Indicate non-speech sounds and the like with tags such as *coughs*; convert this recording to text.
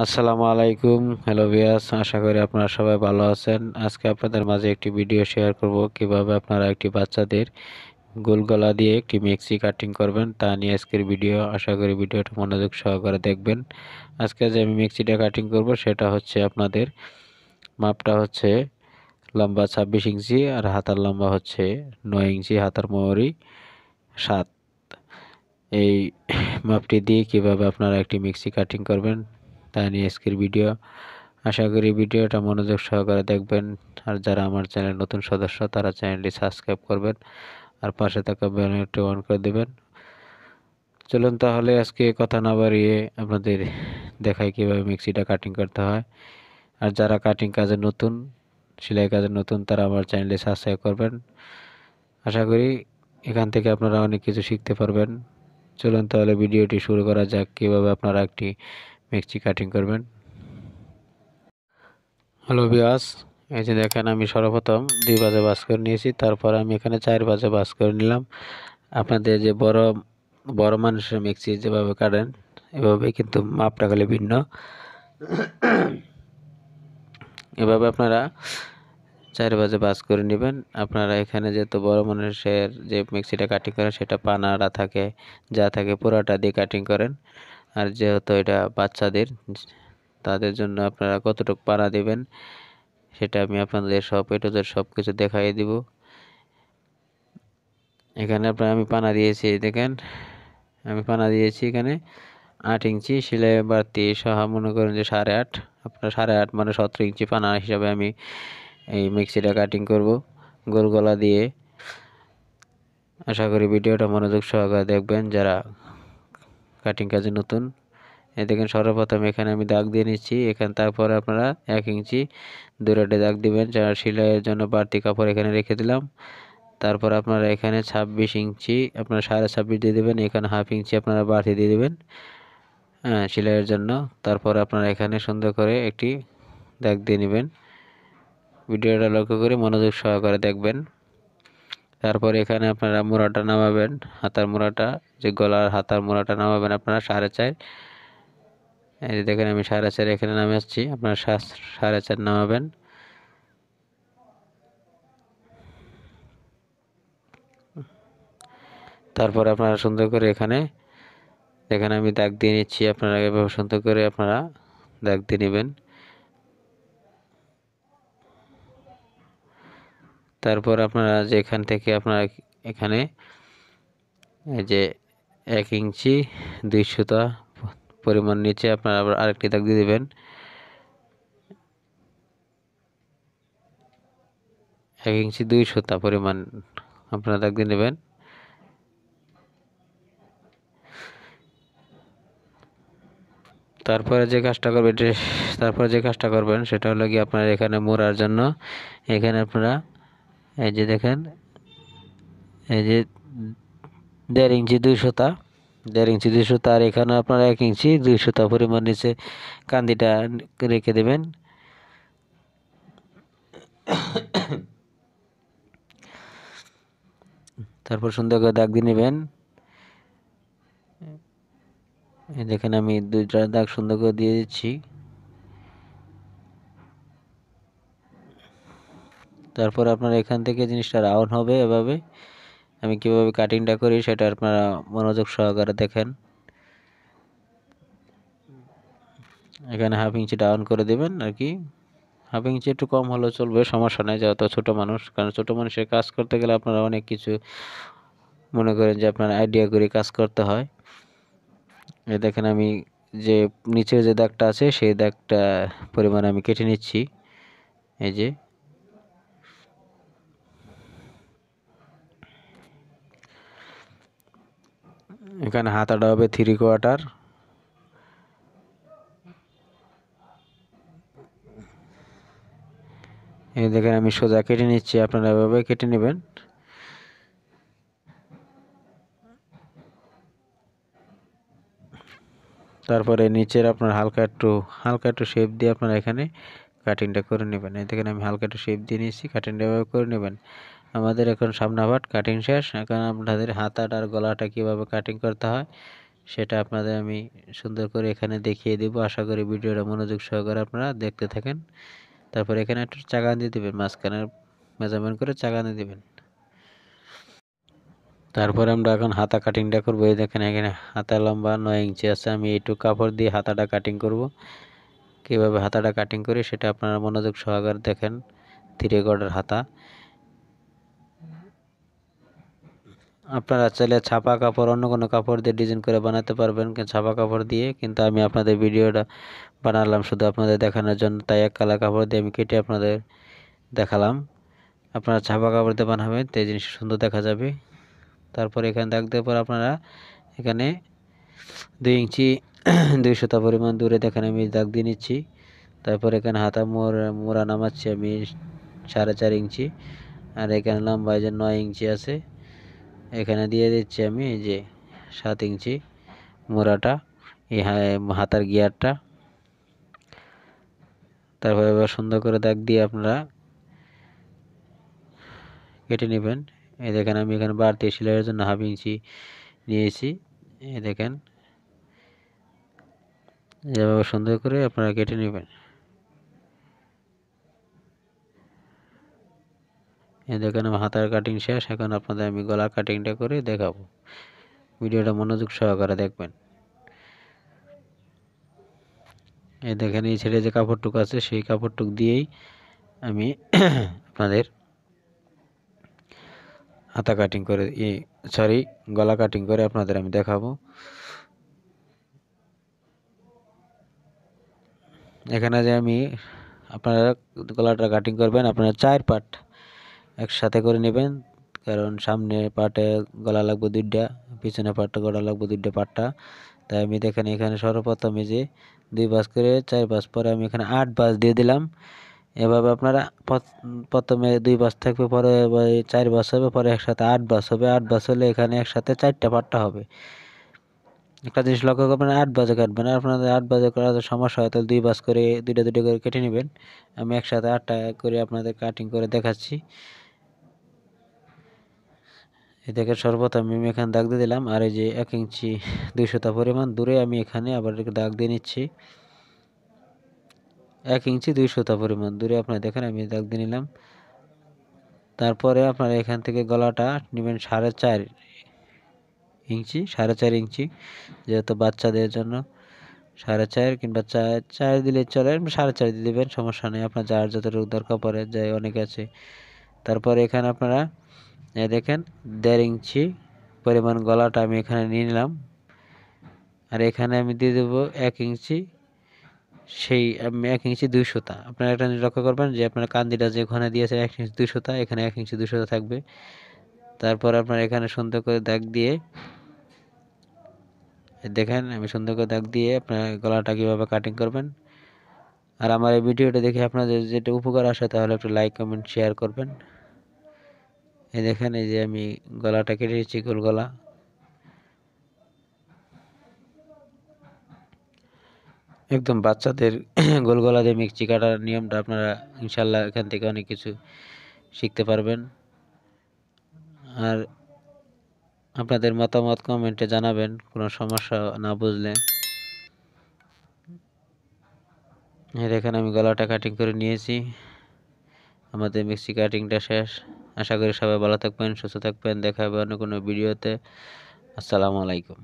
আসসালামু আলাইকুম হ্যালো ভিয়াস আশা করি আপনারা সবাই ভালো আছেন আজকে আপনাদের মাঝে একটি ভিডিও শেয়ার করব কিভাবে আপনারা একটি বাচ্চাদের গোলগলা দিয়ে একটি মিক্সি কাটিং করবেন তা নিয়ে আজকের ভিডিও আশা করি ভিডিওটা মনোযোগ সহকারে দেখবেন আজকে যে আমি মিক্সিটা কাটিং করব সেটা হচ্ছে আপনাদের মাপটা হচ্ছে লম্বা ছাব্বিশ ইঞ্চি আর হাতার লম্বা হচ্ছে নয় ইঞ্চি হাতার মোহরি সাত এই মাপটি দিয়ে কিভাবে আপনারা একটি মিক্সি কাটিং করবেন তাই নিয়ে আজকের ভিডিও আশা করি ভিডিওটা মনোযোগ সহকারে দেখবেন আর যারা আমার চ্যানেল নতুন সদস্য তারা চ্যানেলটি সাবস্ক্রাইব করবেন আর পাশে থাকা বেলটি অন করে দেবেন চলুন তাহলে আজকে কথা না বাড়িয়ে আপনাদের দেখাই কীভাবে মিক্সিটা কাটিং করতে হয় আর যারা কাটিং কাজে নতুন সেলাই কাজে নতুন তারা আমার চ্যানেলে সাবস্ক্রাইব করবেন আশা করি এখান থেকে আপনারা অনেক কিছু শিখতে পারবেন চলুন তাহলে ভিডিওটি শুরু করা যাক কীভাবে আপনারা একটি মিক্সি কাটিং করবেন হ্যালো বিয়াস এই যে দেখেন আমি সর্বপ্রথম দুই বাজে বাস করে নিয়েছি তারপর আমি এখানে চার বাজে বাস করে নিলাম আপনাদের যে বড় বড় মানুষের মিক্সি যেভাবে কাটেন এভাবে কিন্তু মাপটা গেলে ভিন্ন এভাবে আপনারা চার বাজে বাস করে নেবেন আপনারা এখানে যেহেতু বড় মানুষের যে মিক্সিটা কাটিং করেন সেটা পানারা থাকে যা থাকে পুরাটা দিয়ে কাটিং করেন আর যেহেতু এটা বাচ্চাদের তাদের জন্য আপনারা কতটুকু পাড়া দেবেন সেটা আমি আপনাদের সব এটোদের সব কিছু দেখাই দিব এখানে আপনার আমি পানা দিয়েছি দেখেন আমি পানা দিয়েছি এখানে আট ইঞ্চি সেলাই বাড়তি সহ মনে করেন যে সাড়ে আট আপনার সাড়ে আট মানে সতেরো ইঞ্চি পানা হিসাবে আমি এই মিক্সিটা কাটিং করব গোল গলা দিয়ে আশা করি ভিডিওটা মনোযোগ সহকারে দেখবেন যারা কাটিং কাজে নতুন দেখেন সর্বপ্রথম এখানে আমি দাগ দিয়ে নিচ্ছি এখান তারপর আপনারা এক ইঞ্চি দুরাটে দাগ দিবেন যারা সেলাইয়ের জন্য বাড়তি কাপড় এখানে রেখে দিলাম তারপর আপনারা এখানে ছাব্বিশ ইঞ্চি আপনারা সাড়ে ছাব্বিশ দিয়ে দেবেন এখানে হাফ ইঞ্চি আপনারা বাড়তি দিয়ে দেবেন হ্যাঁ সেলাইয়ের জন্য তারপর আপনারা এখানে সুন্দর করে একটি দাগ দিয়ে নেবেন ভিডিওটা লক্ষ্য করে মনোযোগ সহকারে দেখবেন তারপর এখানে আপনারা মোড়াটা নামাবেন হাতার মোড়াটা যে গলার হাতার মোড়াটা নামাবেন আপনারা সাড়ে চার এই যে দেখেন আমি সাড়ে চার এখানে নামে আসছি আপনারা সাড়ে চার নামাবেন তারপরে আপনারা সুন্দর করে এখানে এখানে আমি দাগ দিয়ে নিচ্ছি আপনারা এভাবে সুন্দর করে আপনারা দাগ দিয়ে নেবেন তারপর আপনারা যেখান থেকে আপনারা এখানে এই যে এক ইঞ্চি দুই সুতা পরিমাণ নিচে আপনারা আবার আরেকটি দাগ দিয়ে দেবেন এক ইঞ্চি দুই সুতা পরিমাণ আপনারা দাগ দিয়ে নেবেন তারপরে যে কাজটা করবেন তারপরে যে কাজটা করবেন সেটা হলো কি আপনার এখানে মোড়ার জন্য এখানে আপনারা এই যে দেখেন এই যে দেড় ইঞ্চি দুই তা দেড় ইঞ্চি দুই আর এখানে আপনার এক ইঞ্চি দুই পরিমাণ নিচে কান্দিটা রেখে দেবেন তারপর সুন্দর করে দাগ দিয়ে নেবেন দেখেন আমি দুইটা দাগ সুন্দর করে দিয়ে দিচ্ছি তারপর আপনার এখান থেকে জিনিসটা রাউন্ড হবে এভাবে আমি কিভাবে কাটিংটা করি সেটা আপনারা মনোযোগ সহকারে দেখেন এখানে হাফ ইঞ্চি ডাউন করে দেবেন আর কি হাফ ইঞ্চি একটু কম হলেও চলবে সমস্যা নেই যত ছোটো মানুষ কারণ ছোটো মানুষের কাজ করতে গেলে আপনারা অনেক কিছু মনে করেন যে আপনার আইডিয়া করে কাজ করতে হয় এ দেখেন আমি যে নিচের যে দাগটা আছে সেই দাগটা পরিমাণে আমি কেটে নিচ্ছি এই যে এখানে হাতাটা হবে থ্রি কোয়ার্টার এই দেখেন আমি সোজা কেটে নিচ্ছি আপনারা এভাবে কেটে নেবেন তারপরে নিচের আপনার হালকা একটু হালকা একটু শেপ দিয়ে আপনারা এখানে কাটিংটা করে নেবেন এই দেখেন আমি হালকা একটু শেপ দিয়ে নিয়েছি কাটিংটা এভাবে করে নেবেন আমাদের এখন সামনাভাট কাটিং শেষ এখন আপনাদের হাতাটা আর গলাটা কিভাবে কাটিং করতে হয় সেটা আপনাদের আমি সুন্দর করে এখানে দেখিয়ে দেব আশা করি ভিডিওটা মনোযোগ সহকারে আপনারা দেখতে থাকেন তারপর এখানে একটু চাগান দিয়ে দেবেন মাঝখানে মেজারমেন্ট করে চাগান দিয়ে দেবেন তারপরে আমরা এখন হাতা কাটিংটা করবো এই দেখেন এখানে হাতা লম্বা নয় ইঞ্চি আছে আমি একটু কাপড় দিয়ে হাতাটা কাটিং করব কিভাবে হাতাটা কাটিং করি সেটা আপনারা মনোযোগ সহকারে দেখেন থ্রি গডের হাতা আপনারা চাইলে ছাপা কাপড় অন্য কোনো কাপড় দিয়ে ডিজাইন করে বানাতে পারবেন ছাপা কাপড় দিয়ে কিন্তু আমি আপনাদের ভিডিওটা বানালাম শুধু আপনাদের দেখানোর জন্য তাই এক কালা কাপড় দিয়ে আমি কেটে আপনাদের দেখালাম আপনারা ছাপা কাপড় দিয়ে বানাবেন তো এই জিনিস সুন্দর দেখা যাবে তারপর এখানে দাগ দেওয়ার পর আপনারা এখানে দুই ইঞ্চি *clears throat* দুই শতা পরিমাণ দূরে দেখেন আমি দাগ দিয়ে নিচ্ছি তারপর এখানে হাতা মোর মোড়া নামাচ্ছি আমি সাড়ে চার ইঞ্চি আর এখানে লম্বা যে নয় ইঞ্চি আছে এখানে দিয়ে দিচ্ছি আমি এই যে সাত ইঞ্চি মোড়াটা এই হাতার গিয়ারটা তারপরে এবার সুন্দর করে দাগ দিয়ে আপনারা কেটে নেবেন এই দেখেন আমি এখানে বাড়তি সেলাইয়ের জন্য হাফ ইঞ্চি নিয়েছি এই দেখেন এভাবে সুন্দর করে আপনারা কেটে নেবেন এই দেখেন আমি হাতার কাটিং শেষ এখন আপনাদের আমি গলার কাটিংটা করে দেখাবো ভিডিওটা মনোযোগ সহকারে দেখবেন এই দেখেন এই ছেড়ে যে কাপড়টুক আছে সেই কাপড়টুক দিয়েই আমি *coughs* আপনাদের হাতা কাটিং করে এই সরি গলা কাটিং করে আপনাদের আমি দেখাবো এখানে যে আমি আপনারা গলাটা কাটিং করবেন আপনারা চার পার্ট একসাথে করে নেবেন কারণ সামনে পাটে গলা লাগবে দুইটা পিছনে পাটে গলা লাগবে দুইটা পাটটা তাই আমি দেখেন এখানে সর্বপ্রথম যে দুই বাস করে চার বাস পরে আমি এখানে আট বাস দিয়ে দিলাম এভাবে আপনারা প্রথমে দুই বাস থাকবে পরে চার বাস হবে পরে একসাথে আট বাস হবে আট বাস হলে এখানে একসাথে চারটা পাট্টা হবে একটা জিনিস লক্ষ্য করবেন আট বাজে কাটবেন আর আপনাদের আট বাজে করার সমস্যা হয় তাহলে দুই বাস করে দুইটা দুটো করে কেটে নেবেন আমি একসাথে আটটা করে আপনাদের কাটিং করে দেখাচ্ছি এদেরকে দেখেন আমি এখানে দাগ দিয়ে দিলাম আর এই যে এক ইঞ্চি দুইশোটা পরিমাণ দূরে আমি এখানে আবার দাগ দিয়ে নিচ্ছি এক ইঞ্চি দুইশোটা পরিমাণ দূরে আপনারা দেখেন আমি দাগ দিয়ে নিলাম তারপরে আপনারা এখান থেকে গলাটা নেবেন সাড়ে চার ইঞ্চি সাড়ে চার ইঞ্চি যেহেতু বাচ্চাদের জন্য সাড়ে চার কিংবা চার চার দিলে চলে সাড়ে চার দিয়ে দেবেন সমস্যা নেই আপনার যার যত রোগ দরকার পড়ে যায় অনেক আছে তারপরে এখানে আপনারা এই দেখেন দেড় ইঞ্চি পরিমাণ গলাটা আমি এখানে নিয়ে নিলাম আর এখানে আমি দিয়ে দেবো এক ইঞ্চি সেই আমি এক ইঞ্চি দুই সুতা আপনারা একটা লক্ষ্য করবেন যে আপনার কান্দিটা যে ওখানে দিয়েছে এক ইঞ্চি দুই সুতা এখানে এক ইঞ্চি দুই সুতা থাকবে তারপর আপনার এখানে সুন্দর করে দাগ দিয়ে দেখেন আমি সুন্দর করে দাগ দিয়ে আপনার গলাটা কীভাবে কাটিং করবেন আর আমার এই ভিডিওটা দেখে আপনাদের যেটা উপকার আসে তাহলে একটু লাইক কমেন্ট শেয়ার করবেন এই দেখেন এই যে আমি গলাটা কেটে দিচ্ছি গোল গলা একদম বাচ্চাদের *clears throat* গোল গলা দিয়ে মিক্সি কাটার নিয়মটা আপনারা ইনশাল্লাহ এখান থেকে অনেক কিছু শিখতে পারবেন আর আপনাদের মতামত কমেন্টে জানাবেন কোনো সমস্যা না বুঝলে এখানে আমি গলাটা কাটিং করে নিয়েছি আমাদের মিক্সি কাটিংটা শেষ আশা করি সবাই ভালো থাকবেন সুস্থ থাকবেন দেখা হবে অন্য কোনো ভিডিওতে আসসালামু আলাইকুম